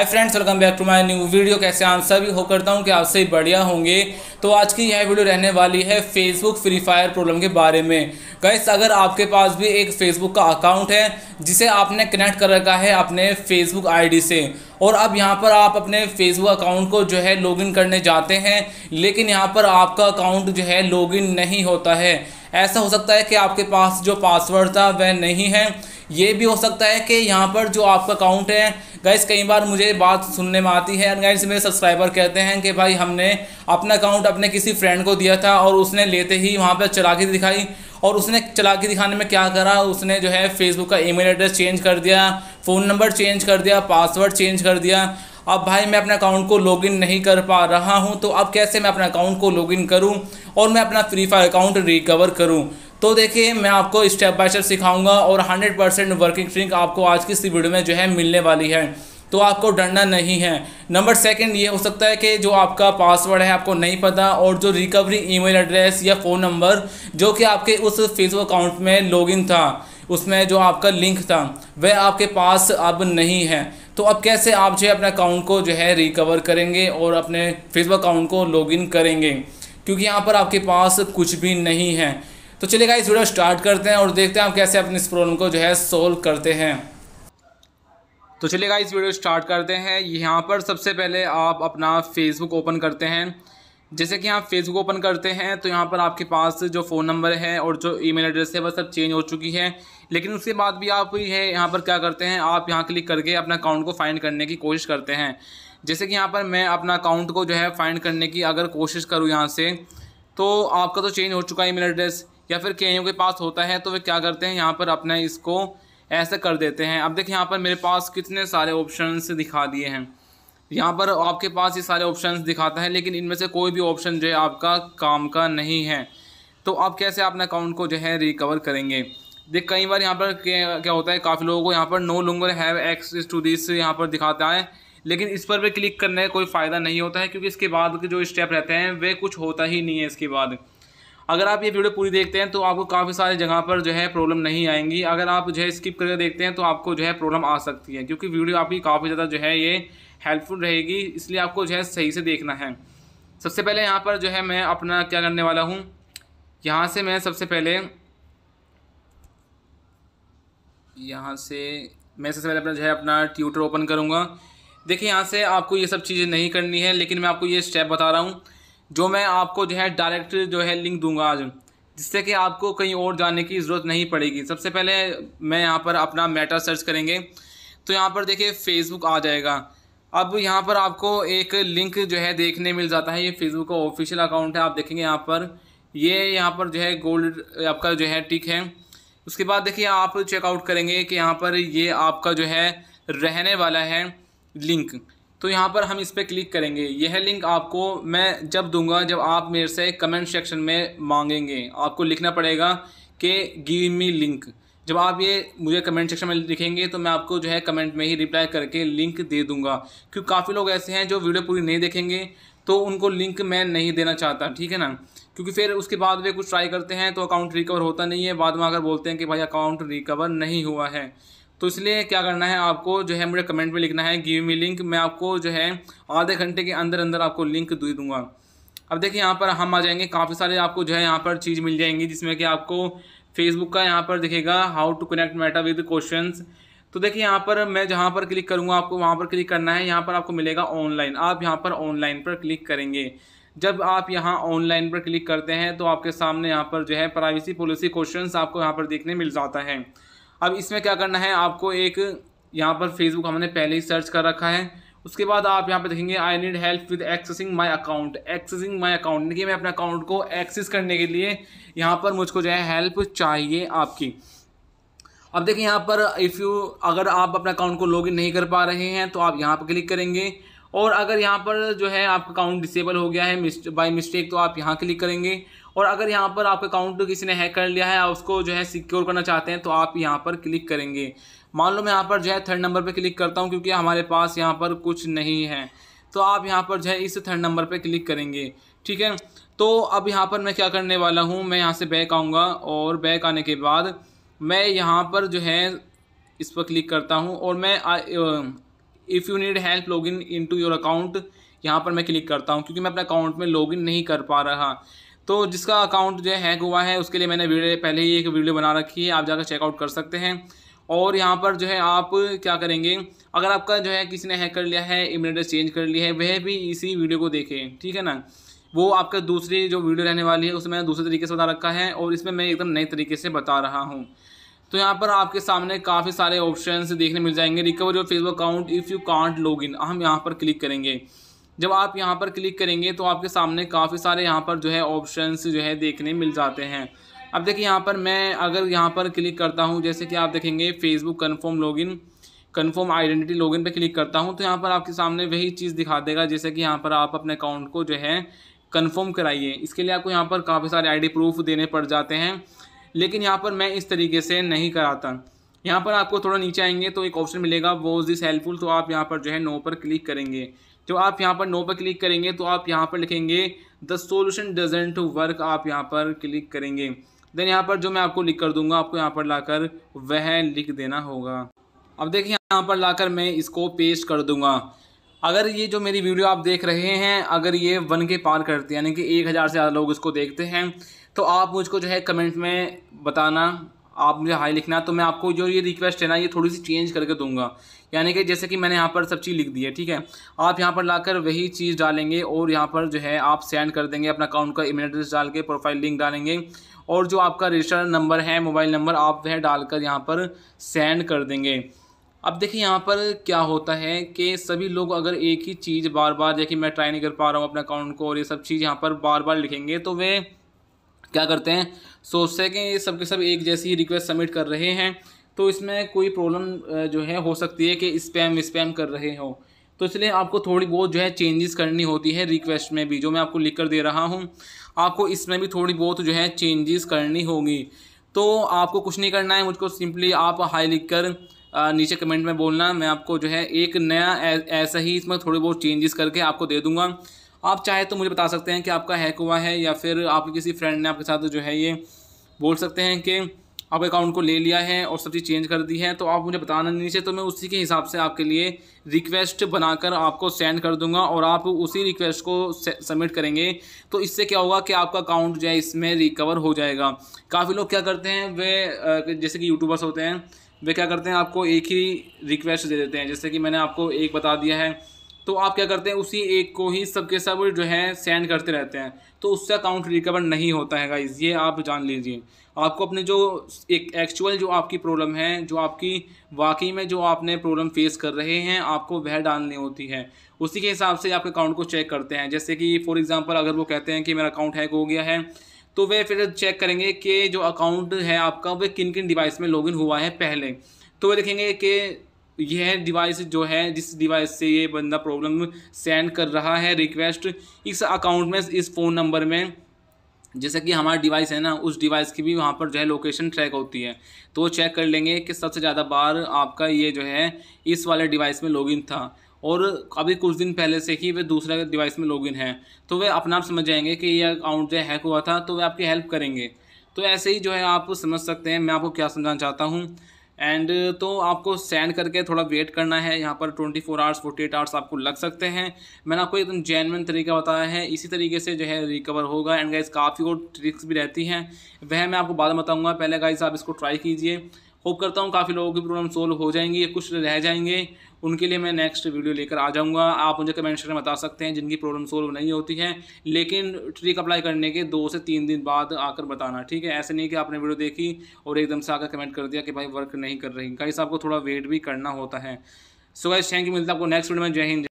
hi friends welcome back to my new video कैसे answer भी हो करता हूँ कि आपसे बढ़िया होंगे तो आज की यह वीडियो रहने वाली है फेसबुक फ्री फायर प्रॉब्लम के बारे में गैस अगर आपके पास भी एक फेसबुक का अकाउंट है जिसे आपने कनेक्ट कर रखा है अपने फेसबुक आईडी से और अब यहाँ पर आप अपने फेसबुक अकाउंट को जो है लॉगिन करने जाते हैं लेकिन यहाँ पर आपका अकाउंट जो है लॉगिन नहीं होता है ऐसा हो सकता है कि आपके पास जो पासवर्ड था वह नहीं है ये भी हो सकता है कि यहाँ पर जो आपका अकाउंट है गाइस कई बार मुझे बात सुनने में आती है गैस गाइस मेरे सब्सक्राइबर कहते हैं कि भाई हमने अपना अकाउंट अपने किसी फ्रेंड को दिया था और उसने लेते ही वहाँ पर चलाकी दिखाई और उसने चलाकी दिखाने में क्या करा उसने जो है फेसबुक का ईमेल एड्रेस चेंज कर दिया फ़ोन नंबर चेंज कर दिया पासवर्ड चेंज कर दिया अब भाई मैं अपने अकाउंट को लॉगिन नहीं कर पा रहा हूँ तो अब कैसे मैं अपने अकाउंट को लॉगिन करूँ और मैं अपना फ्री फायर अकाउंट रिकवर करूँ तो देखिए मैं आपको स्टेप बाय स्टेप सिखाऊंगा और 100 परसेंट वर्किंग ट्रिंक आपको आज की इस वीडियो में जो है मिलने वाली है तो आपको डरना नहीं है नंबर सेकंड ये हो सकता है कि जो आपका पासवर्ड है आपको नहीं पता और जो रिकवरी ईमेल एड्रेस या फ़ोन नंबर जो कि आपके उस फेसबुक अकाउंट में लॉगिन था उसमें जो आपका लिंक था वह आपके पास अब नहीं है तो अब कैसे आप जो है अपने अकाउंट को जो है रिकवर करेंगे और अपने फेसबुक अकाउंट को लॉगिन करेंगे क्योंकि यहाँ पर आपके पास कुछ भी नहीं है तो चलिए गाइस वीडियो स्टार्ट करते हैं और देखते हैं हम कैसे अपने इस प्रॉब्लम को जो है सोल्व करते हैं तो चलिए गाइस वीडियो स्टार्ट करते हैं यहाँ पर सबसे पहले आप अपना फेसबुक ओपन करते हैं जैसे कि आप फेसबुक ओपन करते हैं तो यहाँ पर आपके पास जो फ़ोन नंबर है और जो ईमेल एड्रेस है वह सब चेंज हो चुकी है लेकिन उसके बाद भी आप है यहाँ पर क्या करते हैं आप यहाँ क्लिक करके अपना अकाउंट को फाइंड करने की कोशिश करते हैं जैसे कि यहाँ पर मैं अपना अकाउंट को जो है फाइंड करने की अगर कोशिश करूँ यहाँ से तो आपका तो चेंज हो चुका है ईमेल एड्रेस या फिर के के पास होता है तो वे क्या करते हैं यहाँ पर अपना इसको ऐसे कर देते हैं अब देखिए यहाँ पर मेरे पास कितने सारे ऑप्शन दिखा दिए हैं यहाँ पर आपके पास ये सारे ऑप्शन दिखाता है लेकिन इनमें से कोई भी ऑप्शन जो है आपका काम का नहीं है तो आप कैसे अपने अकाउंट को जो है रिकवर करेंगे देख कई बार यहाँ पर क्या होता है काफ़ी लोगों को यहाँ पर no longer have access to this यहाँ पर दिखाता है लेकिन इस पर भी क्लिक करने का कोई फ़ायदा नहीं होता है क्योंकि इसके बाद के जो स्टेप रहते हैं वे कुछ होता ही नहीं है इसके बाद अगर आप ये वीडियो पूरी देखते हैं तो आपको काफ़ी सारी जगह पर जो है प्रॉब्लम नहीं आएंगी अगर आप जो है स्किप करके देखते हैं तो आपको जो है प्रॉब्लम आ सकती है क्योंकि वीडियो आपकी काफ़ी ज़्यादा जो है ये हेल्पफुल रहेगी इसलिए आपको जो है सही से देखना है सबसे पहले यहाँ पर जो है मैं अपना क्या करने वाला हूँ यहाँ से मैं सबसे पहले यहाँ से मैं सबसे पहले अपना जो है अपना ट्यूटर ओपन करूँगा देखिए यहाँ से आपको ये सब चीज़ें नहीं करनी है लेकिन मैं आपको ये स्टेप बता रहा हूँ जो मैं आपको जो है डायरेक्ट जो है लिंक दूंगा आज जिससे कि आपको कहीं और जाने की ज़रूरत नहीं पड़ेगी सबसे पहले मैं यहाँ पर अपना मेटा सर्च करेंगे तो यहाँ पर देखिए फेसबुक आ जाएगा अब यहाँ पर आपको एक लिंक जो है देखने मिल जाता है ये फेसबुक का ऑफिशियल अकाउंट है आप देखेंगे यहाँ पर ये यहाँ पर जो है गोल्ड आपका जो है टिक है उसके बाद देखिए आप चेकआउट करेंगे कि यहाँ पर ये आपका जो है रहने वाला है लिंक तो यहाँ पर हम इस पर क्लिक करेंगे यह लिंक आपको मैं जब दूंगा जब आप मेरे से कमेंट सेक्शन में मांगेंगे आपको लिखना पड़ेगा कि गिव मी लिंक जब आप ये मुझे कमेंट सेक्शन में लिखेंगे तो मैं आपको जो है कमेंट में ही रिप्लाई करके लिंक दे दूंगा क्योंकि काफ़ी लोग ऐसे हैं जो वीडियो पूरी नहीं देखेंगे तो उनको लिंक मैं नहीं देना चाहता ठीक है ना क्योंकि फिर उसके बाद वे कुछ ट्राई करते हैं तो अकाउंट रिकवर होता नहीं है बाद में आकर बोलते हैं कि भाई अकाउंट रिकवर नहीं हुआ है तो इसलिए क्या करना है आपको जो है मुझे कमेंट में लिखना है गिव मी लिंक मैं आपको जो है आधे घंटे के अंदर अंदर आपको लिंक दे दूँगा अब देखिए यहाँ पर हम आ जाएंगे काफ़ी सारे आपको जो है यहाँ पर चीज़ मिल जाएंगी जिसमें कि आपको फेसबुक का यहाँ पर दिखेगा how to connect matter with question तो देखिए यहाँ पर मैं जहाँ पर क्लिक करूँगा आपको वहाँ पर क्लिक करना है यहाँ पर आपको मिलेगा ऑनलाइन आप यहाँ पर ऑनलाइन पर क्लिक करेंगे जब आप यहाँ ऑनलाइन पर क्लिक करते हैं तो आपके सामने यहाँ पर जो है प्राइवेसी पॉलिसी क्वेश्चन आपको यहाँ पर देखने मिल जाता है अब इसमें क्या करना है आपको एक यहाँ पर फेसबुक हमने पहले ही सर्च कर रखा है उसके बाद आप यहाँ पर देखेंगे I need help with accessing my account accessing my account यानी कि मैं अपने अकाउंट को एक्सेस करने के लिए यहाँ पर मुझको जो है हेल्प चाहिए आपकी अब देखिए यहाँ पर इफ़ यू अगर आप अपने अकाउंट को लॉगिन नहीं कर पा रहे हैं तो आप यहाँ पर क्लिक करेंगे और अगर यहाँ पर जो है आपका अकाउंट डिसेबल हो गया है मिस्ट, बाई मिस्टेक तो आप यहाँ क्लिक करेंगे और अगर यहाँ पर आपका अकाउंट किसी ने हैक कर लिया है उसको जो है सिक्योर करना चाहते हैं तो आप यहाँ पर क्लिक करेंगे मान लो मैं यहाँ पर जो है थर्ड नंबर पर क्लिक करता हूँ क्योंकि हमारे पास यहाँ पर कुछ नहीं है तो आप यहाँ पर जो है इस थर्ड नंबर पर क्लिक करेंगे ठीक है तो अब यहाँ पर मैं क्या करने वाला हूँ मैं यहाँ से बैक आऊँगा और बैक आने के बाद मैं यहाँ पर जो है इस पर क्लिक करता हूँ और मैं if you need help log in into your account यहाँ पर मैं क्लिक करता हूँ क्योंकि मैं अपने अकाउंट में लॉगिन नहीं कर पा रहा तो जिसका अकाउंट जो हैक हुआ है उसके लिए मैंने वीडियो पहले ही एक वीडियो बना रखी है आप जाकर चेकआउट कर सकते हैं और यहाँ पर जो है आप क्या करेंगे अगर आपका जो है किसी ने हैक कर लिया है ईमेल एड्रेस चेंज कर लिया है वह भी इसी वीडियो को देखें ठीक है ना वो आपका दूसरी जो वीडियो रहने वाली है उसमें मैंने दूसरे तरीके से बता रखा है और इसमें मैं एकदम नए तरीके से बता रहा हूँ तो यहाँ पर आपके सामने काफ़ी सारे ऑप्शन देखने मिल जाएंगे recover your Facebook account if you can't log in हम यहाँ पर क्लिक करेंगे जब आप यहाँ पर क्लिक करेंगे तो आपके सामने काफ़ी सारे यहाँ पर जो है ऑप्शन जो है देखने मिल जाते हैं अब देखिए यहाँ पर मैं अगर यहाँ पर क्लिक करता हूँ जैसे कि आप देखेंगे Facebook confirm login confirm identity login पर क्लिक करता हूँ तो यहाँ पर आपके सामने वही चीज़ दिखा देगा जैसे कि यहाँ पर आप अपने अकाउंट को जो है कन्फर्म कराइए इसके लिए आपको यहाँ पर काफ़ी सारे आई प्रूफ देने पड़ जाते हैं लेकिन यहाँ पर मैं इस तरीके से नहीं कराता यहाँ पर आपको थोड़ा नीचे आएंगे तो एक ऑप्शन मिलेगा वॉज दिस हेल्पफुल तो आप यहाँ पर जो है नो पर क्लिक करेंगे जब तो आप यहाँ पर नो पर क्लिक करेंगे तो आप यहाँ पर लिखेंगे द सोल्यूशन डजेंट वर्क आप यहाँ पर क्लिक करेंगे देन यहाँ पर जो मैं आपको लिख कर दूंगा आपको यहाँ पर लाकर वह लिख देना होगा अब देखिए यहाँ पर लाकर मैं इसको पेस्ट कर दूंगा अगर ये जो मेरी वीडियो आप देख रहे हैं अगर ये वन के पार करते हैं यानी कि एक हज़ार से ज़्यादा लोग इसको देखते हैं तो आप मुझको जो है कमेंट में बताना आप मुझे हाई लिखना है तो मैं आपको जो ये रिक्वेस्ट है ना ये थोड़ी सी चेंज करके दूंगा यानी कि जैसे कि मैंने यहाँ पर सब चीज़ लिख दी है ठीक है आप यहाँ पर लाकर वही चीज़ डालेंगे और यहाँ पर जो है आप सेंड कर देंगे अपना अकाउंट का ईमेल एड्रेस डाल के प्रोफाइल लिंक डालेंगे और जो आपका रजिस्टर नंबर है मोबाइल नंबर आप वह डालकर यहाँ पर सेंड कर देंगे अब देखिए यहाँ पर क्या होता है कि सभी लोग अगर एक ही चीज़ बार बार देखिए मैं ट्राई नहीं कर पा रहा हूँ अपने अकाउंट को और ये सब चीज़ यहाँ पर बार बार लिखेंगे तो वे क्या करते हैं सो उससे कि ये सब के सब एक जैसी रिक्वेस्ट सबमिट कर रहे हैं तो इसमें कोई प्रॉब्लम जो है हो सकती है कि स्पैम स्पैम कर रहे हो तो इसलिए आपको थोड़ी बहुत जो है चेंजेस करनी होती है रिक्वेस्ट में भी जो मैं आपको लिख कर दे रहा हूँ आपको इसमें भी थोड़ी बहुत जो है चेंजेस करनी होगी तो आपको कुछ नहीं करना है मुझको सिंपली आप हाई लिख कर नीचे कमेंट में बोलना मैं आपको जो है एक नया ऐसा ही इसमें थोड़ी बहुत चेंजेस करके आपको दे दूँगा आप चाहे तो मुझे बता सकते हैं कि आपका हैक हुआ है या फिर आपके किसी फ्रेंड ने आपके साथ जो है ये बोल सकते हैं कि आप अकाउंट को ले लिया है और सब चीज़ चेंज कर दी है तो आप मुझे बताना नहीं चाहिए तो मैं उसी के हिसाब से आपके लिए रिक्वेस्ट बनाकर आपको सेंड कर दूंगा और आप उसी रिक्वेस्ट को सबमिट करेंगे तो इससे क्या होगा कि आपका अकाउंट जो है इसमें रिकवर हो जाएगा काफ़ी लोग क्या करते हैं वे जैसे कि यूट्यूबर्स होते हैं वे क्या करते हैं आपको एक ही रिक्वेस्ट दे देते हैं जैसे कि मैंने आपको एक बता दिया है तो आप क्या करते हैं उसी एक को ही सबके सब जो है सेंड करते रहते हैं तो उससे अकाउंट रिकवर नहीं होता है गाइज़ ये आप जान लीजिए आपको अपने जो एक एक्चुअल जो आपकी प्रॉब्लम है जो आपकी वाकई में जो आपने प्रॉब्लम फेस कर रहे हैं आपको वह डालनी होती है उसी के हिसाब से आपके अकाउंट को चेक करते हैं जैसे कि फॉर एग्ज़ाम्पल अगर वो कहते हैं कि मेरा अकाउंट हैक हो गया है तो वे फिर चेक करेंगे कि जो अकाउंट है आपका वह किन किन डिवाइस में लॉगिन हुआ है पहले तो वे देखेंगे कि यह डिवाइस जो है जिस डिवाइस से ये बंदा प्रॉब्लम सेंड कर रहा है रिक्वेस्ट इस अकाउंट में इस फ़ोन नंबर में जैसा कि हमारा डिवाइस है ना उस डिवाइस की भी वहाँ पर जो है लोकेशन ट्रैक होती है तो चेक कर लेंगे कि सबसे ज़्यादा बार आपका ये जो है इस वाले डिवाइस में लॉगिन था और अभी कुछ दिन पहले से ही वे दूसरे डिवाइस में लॉगिन है तो वे अपना आप समझ जाएंगे कि ये अकाउंट जो हैक हुआ था तो वे आपकी हेल्प करेंगे तो ऐसे ही जो है आप समझ सकते हैं मैं आपको क्या समझाना चाहता हूँ एंड uh, तो आपको सेंड करके थोड़ा वेट करना है यहाँ पर twenty four hours forty eight hours आपको लग सकते हैं मैंने आपको एकदम जेनविन तरीका बताया है इसी तरीके से जो है रिकवर होगा एंड गाइज काफ़ी वो ट्रिक्स भी रहती हैं वह मैं आपको बाद में बताऊँगा पहले गाइज आप इसको ट्राई कीजिए होप करता हूँ काफ़ी लोगों की प्रॉब्लम सोल्व हो जाएंगी कुछ रह जाएंगे उनके लिए मैं नेक्स्ट वीडियो लेकर आ जाऊँगा आप मुझे कमेंट सेक्शन में बता सकते हैं जिनकी प्रॉब्लम सोल्व नहीं होती है लेकिन ट्रिक अप्लाई करने के दो से तीन दिन बाद आकर बताना ठीक है ऐसे नहीं कि आपने वीडियो देखी और एकदम से आकर कमेंट कर दिया कि भाई वर्क नहीं कर रही गाइस आपको थोड़ा वेट भी करना होता है सो गाइस थैंक यू मिलता है आपको नेक्स्ट वीडियो में जय हिंद